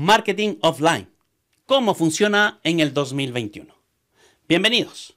Marketing Offline. ¿Cómo funciona en el 2021? Bienvenidos.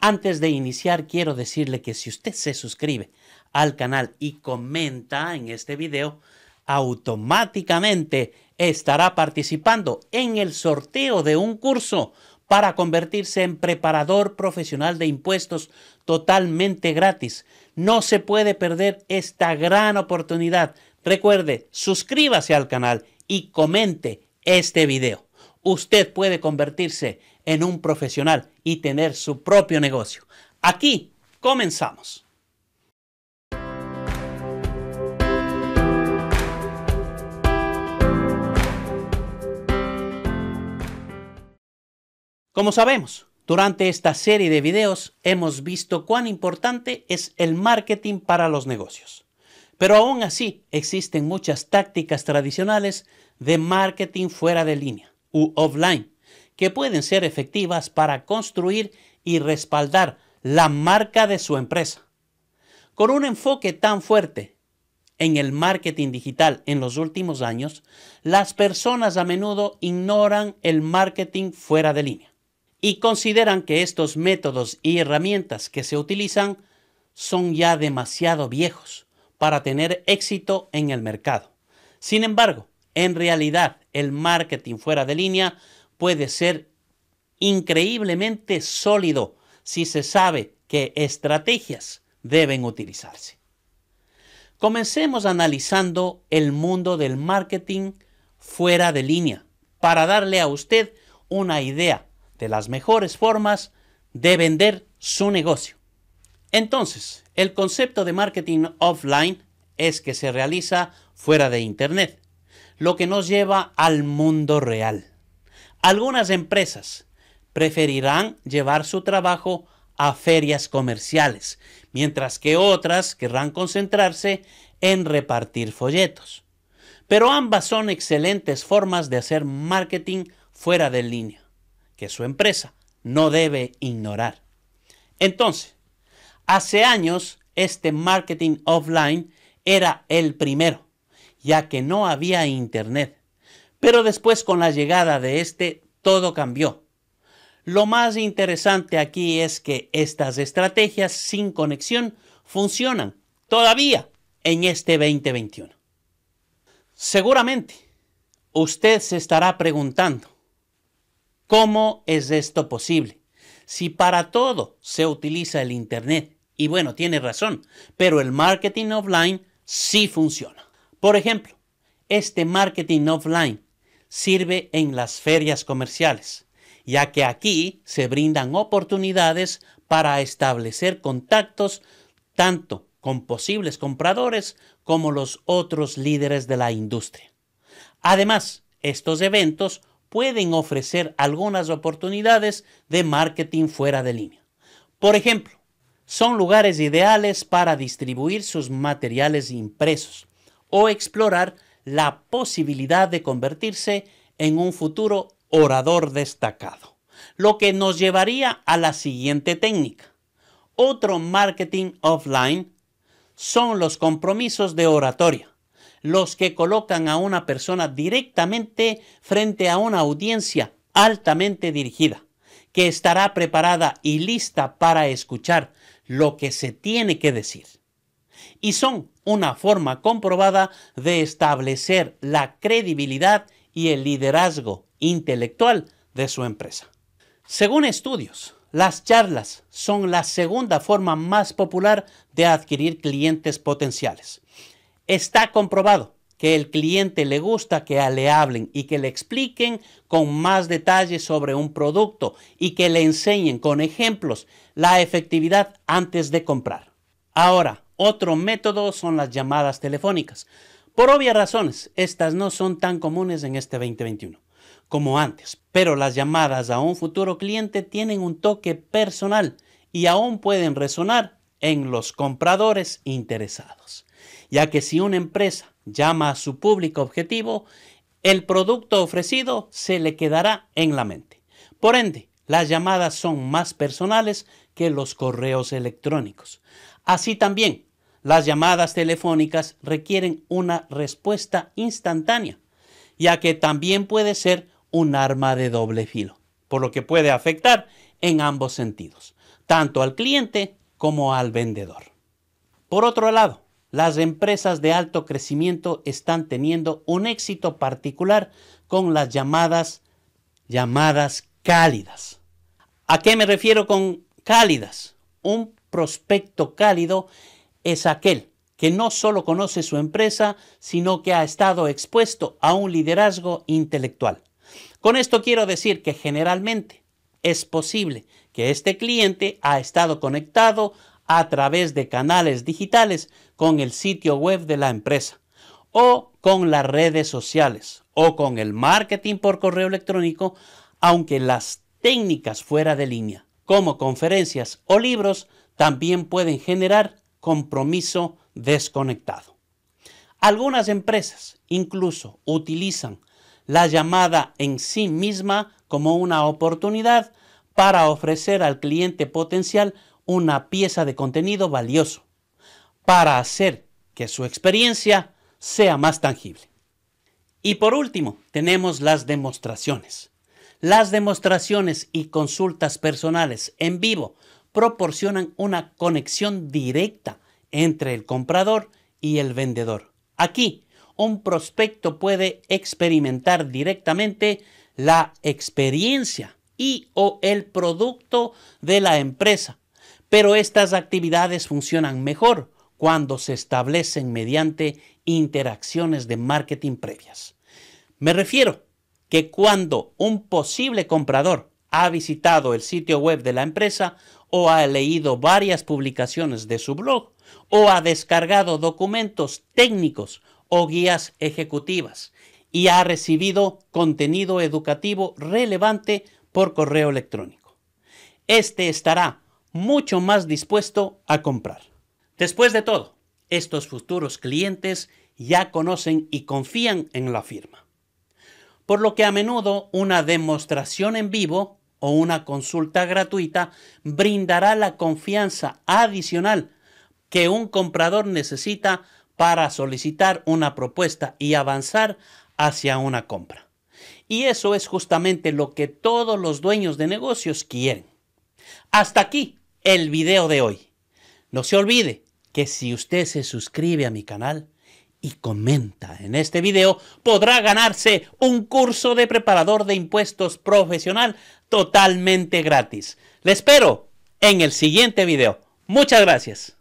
Antes de iniciar, quiero decirle que si usted se suscribe al canal y comenta en este video, automáticamente estará participando en el sorteo de un curso para convertirse en preparador profesional de impuestos totalmente gratis. No se puede perder esta gran oportunidad. Recuerde, suscríbase al canal y comente este video. Usted puede convertirse en un profesional y tener su propio negocio. Aquí comenzamos. Como sabemos, durante esta serie de videos hemos visto cuán importante es el marketing para los negocios. Pero aún así existen muchas tácticas tradicionales de marketing fuera de línea u offline que pueden ser efectivas para construir y respaldar la marca de su empresa. Con un enfoque tan fuerte en el marketing digital en los últimos años, las personas a menudo ignoran el marketing fuera de línea y consideran que estos métodos y herramientas que se utilizan son ya demasiado viejos para tener éxito en el mercado. Sin embargo, en realidad, el marketing fuera de línea puede ser increíblemente sólido si se sabe qué estrategias deben utilizarse. Comencemos analizando el mundo del marketing fuera de línea para darle a usted una idea de las mejores formas de vender su negocio. Entonces, el concepto de marketing offline es que se realiza fuera de Internet lo que nos lleva al mundo real. Algunas empresas preferirán llevar su trabajo a ferias comerciales, mientras que otras querrán concentrarse en repartir folletos. Pero ambas son excelentes formas de hacer marketing fuera de línea, que su empresa no debe ignorar. Entonces, hace años este marketing offline era el primero ya que no había internet. Pero después con la llegada de este, todo cambió. Lo más interesante aquí es que estas estrategias sin conexión funcionan todavía en este 2021. Seguramente usted se estará preguntando, ¿cómo es esto posible? Si para todo se utiliza el Internet, y bueno, tiene razón, pero el marketing offline sí funciona. Por ejemplo, este marketing offline sirve en las ferias comerciales, ya que aquí se brindan oportunidades para establecer contactos tanto con posibles compradores como los otros líderes de la industria. Además, estos eventos pueden ofrecer algunas oportunidades de marketing fuera de línea. Por ejemplo, son lugares ideales para distribuir sus materiales impresos, o explorar la posibilidad de convertirse en un futuro orador destacado, lo que nos llevaría a la siguiente técnica. Otro marketing offline son los compromisos de oratoria, los que colocan a una persona directamente frente a una audiencia altamente dirigida, que estará preparada y lista para escuchar lo que se tiene que decir y son una forma comprobada de establecer la credibilidad y el liderazgo intelectual de su empresa. Según estudios, las charlas son la segunda forma más popular de adquirir clientes potenciales. Está comprobado que el cliente le gusta que le hablen y que le expliquen con más detalles sobre un producto y que le enseñen con ejemplos la efectividad antes de comprar. Ahora, otro método son las llamadas telefónicas. Por obvias razones, estas no son tan comunes en este 2021 como antes, pero las llamadas a un futuro cliente tienen un toque personal y aún pueden resonar en los compradores interesados, ya que si una empresa llama a su público objetivo, el producto ofrecido se le quedará en la mente. Por ende, las llamadas son más personales que los correos electrónicos. Así también, las llamadas telefónicas requieren una respuesta instantánea, ya que también puede ser un arma de doble filo, por lo que puede afectar en ambos sentidos, tanto al cliente como al vendedor. Por otro lado, las empresas de alto crecimiento están teniendo un éxito particular con las llamadas llamadas cálidas. ¿A qué me refiero con cálidas? Un prospecto cálido es aquel que no solo conoce su empresa, sino que ha estado expuesto a un liderazgo intelectual. Con esto quiero decir que generalmente es posible que este cliente ha estado conectado a través de canales digitales con el sitio web de la empresa o con las redes sociales o con el marketing por correo electrónico, aunque las técnicas fuera de línea, como conferencias o libros, también pueden generar compromiso desconectado. Algunas empresas incluso utilizan la llamada en sí misma como una oportunidad para ofrecer al cliente potencial una pieza de contenido valioso, para hacer que su experiencia sea más tangible. Y por último, tenemos las demostraciones. Las demostraciones y consultas personales en vivo proporcionan una conexión directa entre el comprador y el vendedor. Aquí, un prospecto puede experimentar directamente la experiencia y o el producto de la empresa. Pero estas actividades funcionan mejor cuando se establecen mediante interacciones de marketing previas. Me refiero que cuando un posible comprador ha visitado el sitio web de la empresa o ha leído varias publicaciones de su blog o ha descargado documentos técnicos o guías ejecutivas y ha recibido contenido educativo relevante por correo electrónico. Este estará mucho más dispuesto a comprar. Después de todo, estos futuros clientes ya conocen y confían en la firma por lo que a menudo una demostración en vivo o una consulta gratuita brindará la confianza adicional que un comprador necesita para solicitar una propuesta y avanzar hacia una compra. Y eso es justamente lo que todos los dueños de negocios quieren. Hasta aquí el video de hoy. No se olvide que si usted se suscribe a mi canal, y comenta en este video, podrá ganarse un curso de preparador de impuestos profesional totalmente gratis. Le espero en el siguiente video. Muchas gracias.